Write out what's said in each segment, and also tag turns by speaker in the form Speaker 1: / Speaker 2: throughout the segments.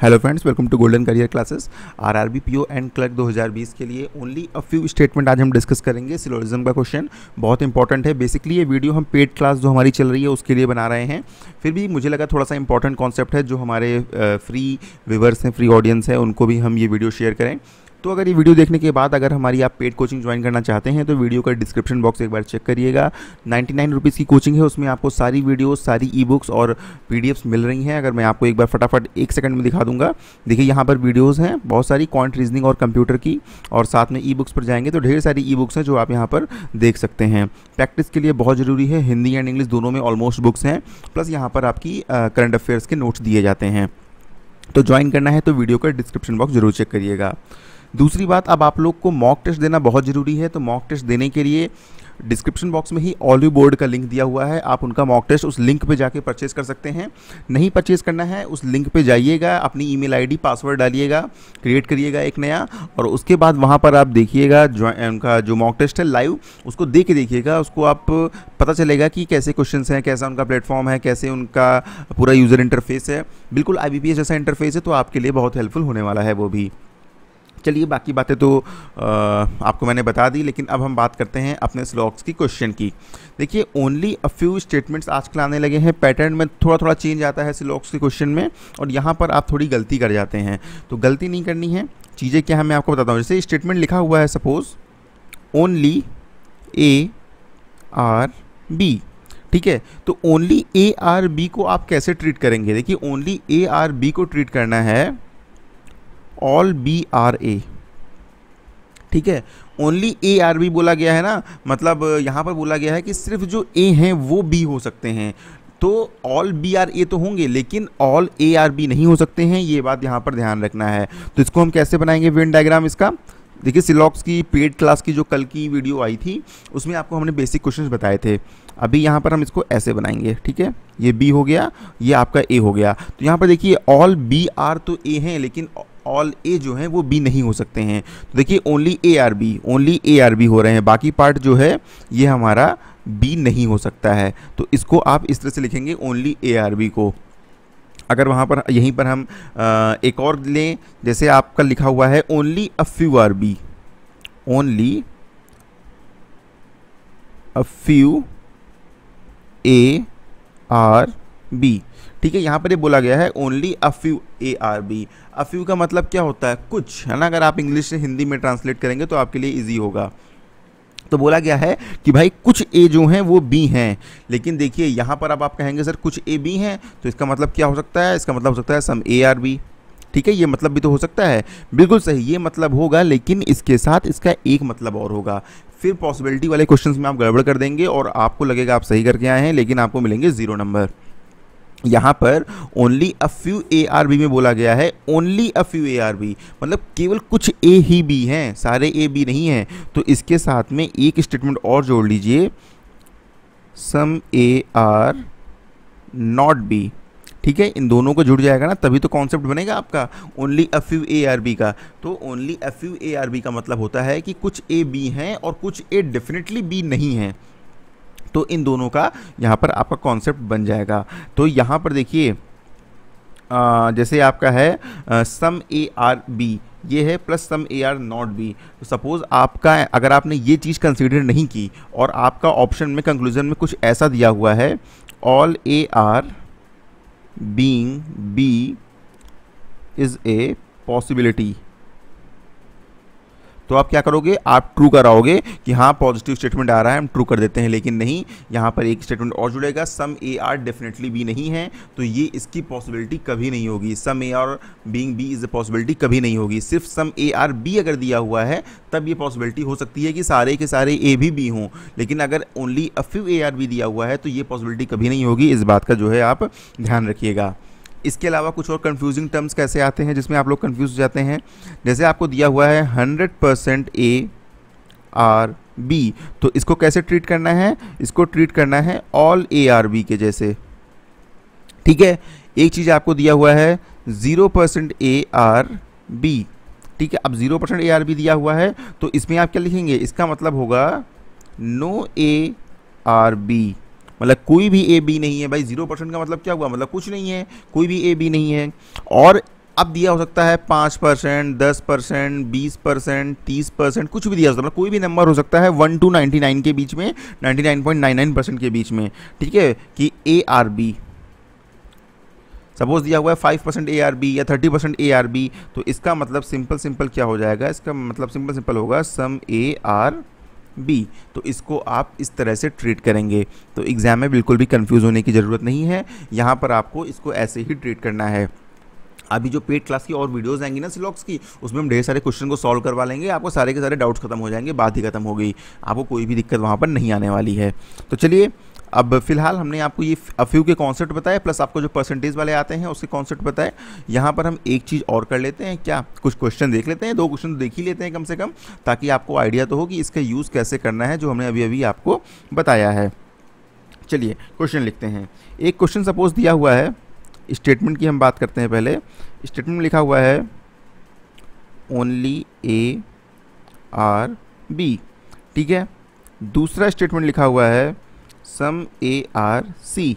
Speaker 1: hello friends welcome to golden career classes RRB PO and clerk 2020 के लिए only a few statement आज हम discuss करेंगे सिलोरिज्म का क्वेश्चन बहुत इंपॉर्टेंट है बेसिकली ये वीडियो हम पेड क्लास जो हमारी चल रही है उसके लिए बना रहे हैं फिर भी मुझे लगा थोड़ा सा इंपॉर्टेंट कॉन्सेप्ट है जो हमारे फ्री व्यूवर्स हैं फ्री ऑडियंस हैं उनको भी हम ये वीडियो शेयर करें तो अगर ये वीडियो देखने के बाद अगर हमारी आप पेड कोचिंग ज्वाइन करना चाहते हैं तो वीडियो का डिस्क्रिप्शन बॉक्स एक बार चेक करिएगा नाइन्टी नाइन रुपीज़ की कोचिंग है उसमें आपको सारी वीडियो सारी ई बुक्स और पी मिल रही हैं अगर मैं आपको एक बार फटाफट एक सेकंड में दिखा दूंगा देखिए यहाँ पर वीडियोज़ हैं बहुत सारी क्वांट रीजनिंग और कंप्यूटर की और साथ में ई बुक्स पर जाएंगे तो ढेर सारी ई बुक्स हैं जो आप यहाँ पर देख सकते हैं प्रैक्टिस के लिए बहुत ज़रूरी है हिंदी एंड इंग्लिश दोनों में ऑलमोस्ट बुक्स हैं प्लस यहाँ पर आपकी करंट अफेयर्स के नोट्स दिए जाते हैं तो ज्वाइन करना है तो वीडियो का डिस्क्रिप्शन बॉक्स जरूर चेक करिएगा दूसरी बात अब आप लोग को मॉक टेस्ट देना बहुत ज़रूरी है तो मॉक टेस्ट देने के लिए डिस्क्रिप्शन बॉक्स में ही ऑलिव बोर्ड का लिंक दिया हुआ है आप उनका मॉक टेस्ट उस लिंक पे जाके परचेज कर सकते हैं नहीं परचेज करना है उस लिंक पे जाइएगा अपनी ईमेल आईडी पासवर्ड डालिएगा क्रिएट करिएगा एक नया और उसके बाद वहाँ पर आप देखिएगा उनका जो मॉक टेस्ट है लाइव उसको दे के देखिएगा उसको आप पता चलेगा कि कैसे क्वेश्चन हैं कैसा उनका प्लेटफॉर्म है कैसे उनका पूरा यूज़र इंटरफेस है बिल्कुल आई जैसा इंटरफेस है तो आपके लिए बहुत हेल्पफुल होने वाला है वो भी चलिए बाकी बातें तो आपको मैंने बता दी लेकिन अब हम बात करते हैं अपने स्लॉग्स की क्वेश्चन की देखिए ओनली अ फ्यू स्टेटमेंट्स आजकल आने लगे हैं पैटर्न में थोड़ा थोड़ा चेंज आता है स्लॉग्स के क्वेश्चन में और यहाँ पर आप थोड़ी गलती कर जाते हैं तो गलती नहीं करनी है चीज़ें क्या है मैं आपको बताता हूँ जैसे स्टेटमेंट लिखा हुआ है suppose only A are B ठीक है तो ओनली ए आर बी को आप कैसे ट्रीट करेंगे देखिए ओनली ए आर बी को ट्रीट करना है ऑल बी आर ए ठीक है ओनली ए आर बी बोला गया है ना मतलब यहाँ पर बोला गया है कि सिर्फ जो ए हैं वो बी हो सकते हैं तो ऑल बी आर ए तो होंगे लेकिन ऑल ए आर बी नहीं हो सकते हैं ये बात यहाँ पर ध्यान रखना है तो इसको हम कैसे बनाएंगे वेन डायग्राम इसका देखिए सिलॉक्स की पेड क्लास की जो कल की वीडियो आई थी उसमें आपको हमने बेसिक क्वेश्चंस बताए थे अभी यहाँ पर हम इसको ऐसे बनाएंगे ठीक है ये बी हो गया ये आपका ए हो गया तो यहाँ पर देखिए ऑल बी आर तो ए हैं लेकिन ऑल ए जो हैं वो बी नहीं हो सकते हैं तो देखिए only A are B only A are B हो रहे हैं बाकी पार्ट जो है ये हमारा बी नहीं हो सकता है तो इसको आप इस तरह से लिखेंगे ओनली ए आर बी को अगर वहाँ पर यहीं पर हम आ, एक और लें जैसे आपका लिखा हुआ है only a few are B only a few A are B ठीक है यहाँ पर ये बोला गया है only a few A are B a few का मतलब क्या होता है कुछ है ना अगर आप इंग्लिश से हिंदी में ट्रांसलेट करेंगे तो आपके लिए ईजी होगा तो बोला गया है कि भाई कुछ ए जो हैं वो बी हैं लेकिन देखिए यहाँ पर अब आप कहेंगे सर कुछ ए बी हैं तो इसका मतलब क्या हो सकता है इसका मतलब हो सकता है सम ए आर बी ठीक है ये मतलब भी तो हो सकता है बिल्कुल सही ये मतलब होगा लेकिन इसके साथ इसका एक मतलब और होगा फिर पॉसिबिलिटी वाले क्वेश्चन में आप गड़बड़ कर देंगे और आपको लगेगा आप सही करके आए हैं लेकिन आपको मिलेंगे ज़ीरो नंबर यहाँ पर only a few A are B में बोला गया है only a few A are B मतलब केवल कुछ ए ही बी हैं सारे ए बी नहीं हैं तो इसके साथ में एक स्टेटमेंट और जोड़ लीजिए some A are not B ठीक है इन दोनों को जुड़ जाएगा ना तभी तो कॉन्सेप्ट बनेगा आपका only a few A are B का तो only a few A are B का मतलब होता है कि कुछ ए बी हैं और कुछ ए डेफिनेटली बी नहीं हैं तो इन दोनों का यहाँ पर आपका कॉन्सेप्ट बन जाएगा तो यहाँ पर देखिए जैसे आपका है सम ए आर बी ये है plus some A are not B तो सपोज़ आपका अगर आपने ये चीज़ कंसिडर नहीं की और आपका ऑप्शन में कंक्लूजन में कुछ ऐसा दिया हुआ है all A are being B is a possibility तो आप क्या करोगे आप ट्रू कराओगे कि हाँ पॉजिटिव स्टेटमेंट आ रहा है हम ट्रू कर देते हैं लेकिन नहीं यहाँ पर एक स्टेटमेंट और जुड़ेगा some A are definitely B नहीं है तो ये इसकी पॉसिबिलिटी कभी नहीं होगी some A are being B is a possibility कभी नहीं होगी सिर्फ सम ए आर बी अगर दिया हुआ है तब ये पॉसिबिलिटी हो सकती है कि सारे के सारे ए भी बी हों लेकिन अगर only a few A are B दिया हुआ है तो ये पॉसिबिलिटी कभी नहीं होगी इस बात का जो है आप ध्यान रखिएगा इसके अलावा कुछ और कन्फ्यूजिंग टर्म्स कैसे आते हैं जिसमें आप लोग कन्फ्यूज हो जाते हैं जैसे आपको दिया हुआ है hundred percent A are B तो इसको कैसे ट्रीट करना है इसको ट्रीट करना है ऑल ए आर बी के जैसे ठीक है एक चीज़ आपको दिया हुआ है zero percent A are B ठीक है अब zero percent A are B दिया हुआ है तो इसमें आप क्या लिखेंगे इसका मतलब होगा नो ए आर बी मतलब कोई भी ए बी नहीं है भाई जीरो परसेंट का मतलब क्या हुआ मतलब कुछ नहीं है कोई भी ए बी नहीं है और अब दिया हो सकता है पाँच परसेंट दस परसेंट बीस परसेंट तीस परसेंट कुछ भी दिया हो सकता है मतलब कोई भी नंबर हो सकता है वन टू नाइन्टी नाइन के बीच में ninety nine point nine nine percent के बीच में ठीक है कि ए आर बी सपोज दिया हुआ है five percent A are B या thirty percent A are B तो इसका मतलब सिंपल सिंपल क्या हो जाएगा इसका मतलब सिंपल सिंपल होगा सम ए आर बी तो इसको आप इस तरह से ट्रीट करेंगे तो एग्ज़ाम में बिल्कुल भी कन्फ्यूज़ होने की ज़रूरत नहीं है यहाँ पर आपको इसको ऐसे ही ट्रीट करना है अभी जो पेड क्लास की और वीडियोस आएंगी ना सिलॉक्स की उसमें हम ढेर सारे क्वेश्चन को सॉल्व करवा लेंगे आपको सारे के सारे डाउट्स खत्म हो जाएंगे बात ही खत्म हो गई आपको कोई भी दिक्कत वहाँ पर नहीं आने वाली है तो चलिए अब फिलहाल हमने आपको ये अफ्यू के कॉन्सेप्ट बताए प्लस आपको जो परसेंटेज वाले आते हैं उसके कॉन्सेप्ट बताए यहाँ पर हम एक चीज़ और कर लेते हैं क्या कुछ क्वेश्चन देख लेते हैं दो क्वेश्चन तो देख ही लेते हैं कम से कम ताकि आपको आइडिया तो हो कि इसका यूज़ कैसे करना है जो हमने अभी अभी आपको बताया है चलिए क्वेश्चन लिखते हैं एक क्वेश्चन सपोज दिया हुआ है स्टेटमेंट की हम बात करते हैं पहले स्टेटमेंट लिखा हुआ है ओनली ए आर बी ठीक है दूसरा स्टेटमेंट लिखा हुआ है सम ए आर सी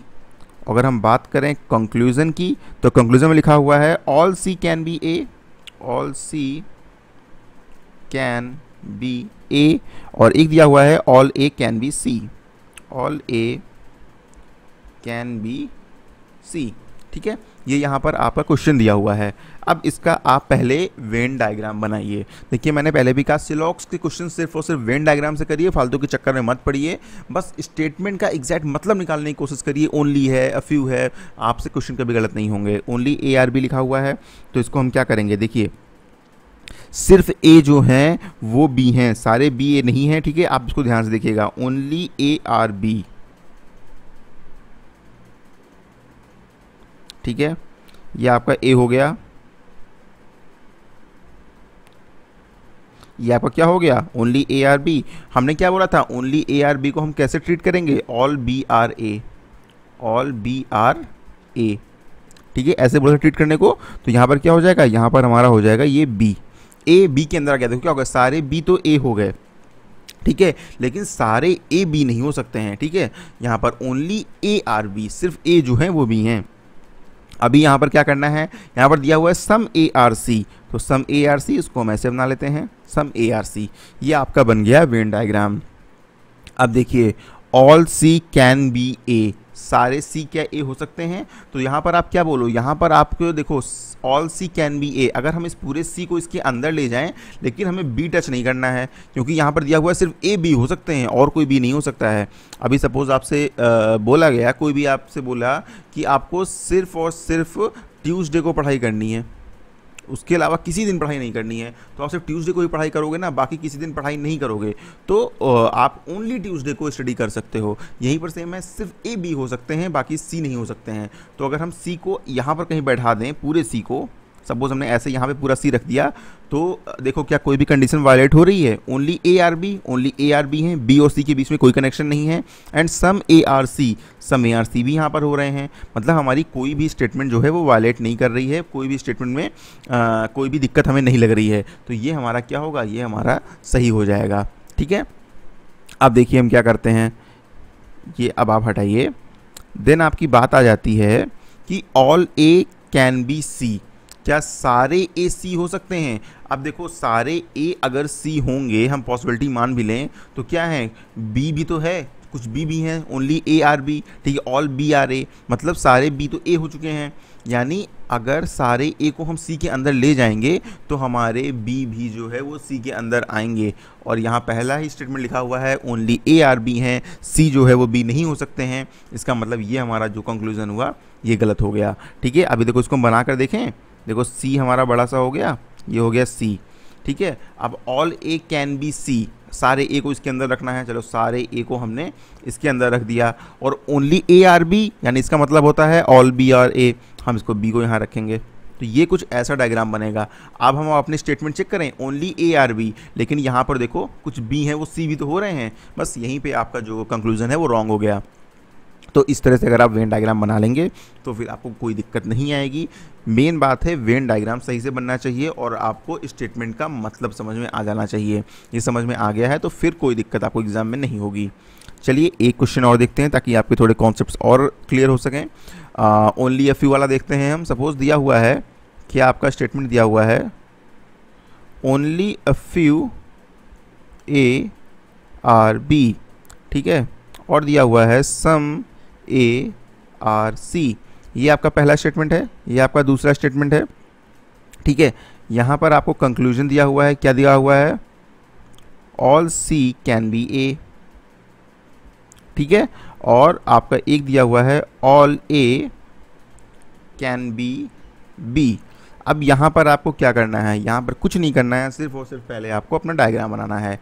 Speaker 1: अगर हम बात करें कंक्लूजन की तो कंक्लूजन में लिखा हुआ है all C can be A all C can be A और एक दिया हुआ है all A can be C all A can be C ठीक है ये यहाँ पर आपका क्वेश्चन दिया हुआ है अब इसका आप पहले वेन डायग्राम बनाइए देखिए मैंने पहले भी कहा सिलॉक्स के क्वेश्चन सिर्फ और सिर्फ वेन डायग्राम से करिए फालतू के चक्कर में मत पड़िए बस स्टेटमेंट का एग्जैक्ट मतलब निकालने की कोशिश करिए ओनली है अफ्यू है आपसे क्वेश्चन कभी गलत नहीं होंगे ओनली ए आर बी लिखा हुआ है तो इसको हम क्या करेंगे देखिए सिर्फ ए जो हैं वो बी हैं सारे बी ए नहीं हैं ठीक है आप इसको ध्यान से देखिएगा ओनली ए आर बी ठीक है ये आपका ए हो गया ये आपका क्या हो गया ओनली ए आर बी हमने क्या बोला था ओनली ए आर बी को हम कैसे ट्रीट करेंगे all B are A all B are A ठीक है ऐसे बोला ट्रीट करने को तो यहाँ पर क्या हो जाएगा यहाँ पर हमारा हो जाएगा ये बी ए बी के अंदर आ गया देखो क्या होगा सारे बी तो ए हो गए ठीक है लेकिन सारे ए बी नहीं हो सकते हैं ठीक है यहाँ पर ओनली ए आर बी सिर्फ ए जो है वो बी हैं अभी यहाँ पर क्या करना है यहाँ पर दिया हुआ है सम ए आर सी तो सम ए आर सी इसको हम ऐसे बना लेते हैं सम ए आर सी ये आपका बन गया वेन डायग्राम अब देखिए all C can be A सारे सी क्या ए हो सकते हैं तो यहाँ पर आप क्या बोलो यहाँ पर आपको देखो all C can be A अगर हम इस पूरे सी को इसके अंदर ले जाएं लेकिन हमें बी टच नहीं करना है क्योंकि यहाँ पर दिया हुआ है सिर्फ ए बी हो सकते हैं और कोई बी नहीं हो सकता है अभी सपोज़ आपसे बोला गया कोई भी आपसे बोला कि आपको सिर्फ और सिर्फ ट्यूसडे को पढ़ाई करनी है उसके अलावा किसी दिन पढ़ाई नहीं करनी है तो आप सिर्फ ट्यूसडे को ही पढ़ाई करोगे ना बाकी किसी दिन पढ़ाई नहीं करोगे तो आप ओनली ट्यूसडे को स्टडी कर सकते हो यहीं पर सेम है सिर्फ ए बी हो सकते हैं बाकी सी नहीं हो सकते हैं तो अगर हम सी को यहाँ पर कहीं बैठा दें पूरे सी को सपोज हमने ऐसे यहाँ पे पूरा सी रख दिया तो देखो क्या कोई भी कंडीशन वायलेट हो रही है only A are B only A are B है बी और सी के बीच में कोई कनेक्शन नहीं है and some A are C some A are C भी यहाँ पर हो रहे हैं मतलब हमारी कोई भी स्टेटमेंट जो है वो वायलेट नहीं कर रही है कोई भी स्टेटमेंट में आ, कोई भी दिक्कत हमें नहीं लग रही है तो ये हमारा क्या होगा ये हमारा सही हो जाएगा ठीक है अब देखिए हम क्या करते हैं ये अब आप हटाइए देन आपकी बात आ जाती है कि all A can be C क्या सारे ए सी हो सकते हैं अब देखो सारे ए अगर सी होंगे हम पॉसिबिलिटी मान भी लें तो क्या है बी भी तो है कुछ बी भी हैं ओनली ए आर बी ठीक है ऑल बी आर ए मतलब सारे बी तो ए हो चुके हैं यानी अगर सारे ए को हम सी के अंदर ले जाएंगे तो हमारे बी भी जो है वो सी के अंदर आएंगे और यहाँ पहला ही स्टेटमेंट लिखा हुआ है ओनली ए आर बी हैं सी जो है वो बी नहीं हो सकते हैं इसका मतलब ये हमारा जो कंक्लूज़न हुआ ये गलत हो गया ठीक है अभी देखो इसको हम बना कर देखें देखो सी हमारा बड़ा सा हो गया ये हो गया सी ठीक है अब all A can be C सारे ए को इसके अंदर रखना है चलो सारे ए को हमने इसके अंदर रख दिया और ओनली ए आर बी यानी इसका मतलब होता है ऑल बी आर ए हम इसको बी को यहाँ रखेंगे तो ये कुछ ऐसा डायग्राम बनेगा अब हम अपने स्टेटमेंट चेक करें ओनली ए आर बी लेकिन यहाँ पर देखो कुछ बी हैं वो सी भी तो हो रहे हैं बस यहीं पे आपका जो कंक्लूजन है वो रॉन्ग हो गया तो इस तरह से अगर आप वेन डायग्राम बना लेंगे तो फिर आपको कोई दिक्कत नहीं आएगी मेन बात है वेन डायग्राम सही से बनना चाहिए और आपको स्टेटमेंट का मतलब समझ में आ जाना चाहिए ये समझ में आ गया है तो फिर कोई दिक्कत आपको एग्ज़ाम में नहीं होगी चलिए एक क्वेश्चन और देखते हैं ताकि आपके थोड़े कॉन्सेप्ट और क्लियर हो सकें ओनली एफ यू वाला देखते हैं हम सपोज़ दिया हुआ है क्या आपका स्टेटमेंट दिया हुआ है only F U A are B ठीक है और दिया हुआ है सम ए आर सी ये आपका पहला स्टेटमेंट है ये आपका दूसरा स्टेटमेंट है ठीक है यहाँ पर आपको कंक्लूजन दिया हुआ है क्या दिया हुआ है all C can be A ठीक है और आपका एक दिया हुआ है all A can be B B यहाँ पर आपको क्या करना है यहाँ पर कुछ नहीं करना है सिर्फ और सिर्फ पहले आपको अपना डायग्राम बनाना है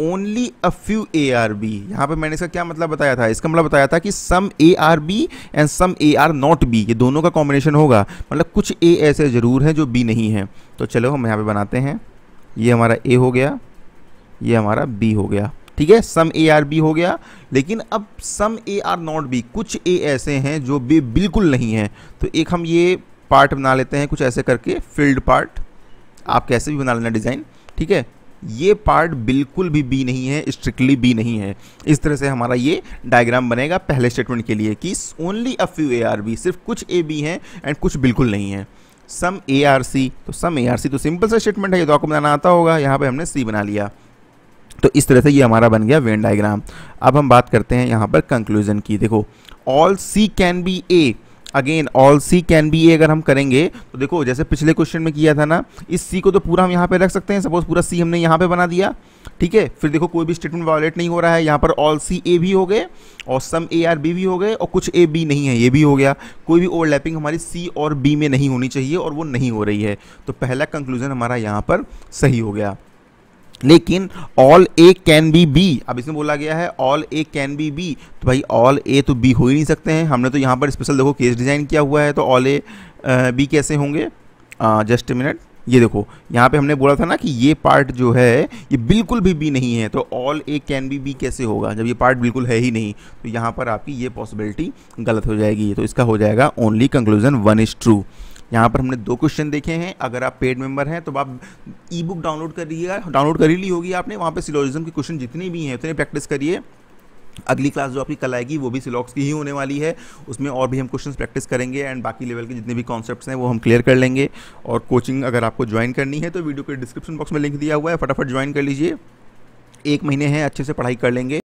Speaker 1: only a few A are B यहाँ पर मैंने इसका क्या मतलब बताया था इसका मतलब बताया था कि some A are B and some A are not B ये दोनों का कॉम्बिनेशन होगा मतलब कुछ ए ऐसे ज़रूर हैं जो बी नहीं है तो चलो हम यहाँ पर बनाते हैं ये हमारा ए हो गया ये हमारा बी हो गया ठीक है सम ए आर बी हो गया लेकिन अब some A are not B कुछ ए ऐसे हैं जो बी बिल्कुल नहीं हैं तो एक हम ये पार्ट बना लेते हैं कुछ ऐसे करके फील्ड पार्ट आप कैसे भी बना लेना डिज़ाइन ठीक है ये पार्ट बिल्कुल भी बी नहीं है स्ट्रिक्टली बी नहीं है इस तरह से हमारा ये डायग्राम बनेगा पहले स्टेटमेंट के लिए कि only a few A are B सिर्फ कुछ ए बी हैं एंड कुछ बिल्कुल नहीं है सम ए आर सी तो सम ए आर सी तो सिंपल सा स्टेटमेंट है ये तो आपको बनाना आता होगा यहाँ पे हमने सी बना लिया तो इस तरह से ये हमारा बन गया वेन डायग्राम अब हम बात करते हैं यहाँ पर कंक्लूजन की देखो all C can be A again all C can be A अगर हम करेंगे तो देखो जैसे पिछले क्वेश्चन में किया था ना इस सी को तो पूरा हम यहाँ पे रख सकते हैं सपोज पूरा सी हमने यहाँ पे बना दिया ठीक है फिर देखो कोई भी स्टेटमेंट वायलेट नहीं हो रहा है यहाँ पर ऑल सी ए भी हो गए और सम ए आर बी भी हो गए और कुछ ए बी नहीं है ये भी हो गया कोई भी ओवरलैपिंग हमारी सी और बी में नहीं होनी चाहिए और वो नहीं हो रही है तो पहला कंक्लूजन हमारा यहाँ पर सही हो गया लेकिन all A can be B B इसमें बोला गया है all A can be B B भाई ऑल ए तो बी हो ही नहीं सकते हैं हमने तो यहाँ पर स्पेशल देखो केस डिज़ाइन किया हुआ है तो ऑल ए बी कैसे होंगे जस्ट मिनट ये देखो यहाँ पे हमने बोला था ना कि ये पार्ट जो है ये बिल्कुल भी बी नहीं है तो all A can be B कैसे होगा जब ये पार्ट बिल्कुल है ही नहीं तो यहाँ पर आपकी ये पॉसिबिलिटी गलत हो जाएगी तो इसका हो जाएगा only conclusion one is true यहाँ पर हमने दो क्वेश्चन देखे हैं अगर आप पेड मेंबर हैं तो आप ई बुक डाउनलोड करिएगा डाउनलोड कर ही ली होगी आपने वहाँ पर सिलोजिज्म के क्वेश्चन जितने भी हैं उतने प्रैक्टिस करिए अगली क्लास जो आपकी कल आएगी वो भी सिलॉक्स की ही होने वाली है उसमें और भी हम क्वेश्चंस प्रैक्टिस करेंगे एंड बाकी लेवल के जितने भी कॉन्सेप्ट्स हैं वो हम क्लियर कर लेंगे और कोचिंग अगर आपको ज्वाइन करनी है तो वीडियो के डिस्क्रिप्शन बॉक्स में लिंक दिया हुआ है फटाफट ज्वाइन कर लीजिए एक महीने हैं अच्छे से पढ़ाई कर लेंगे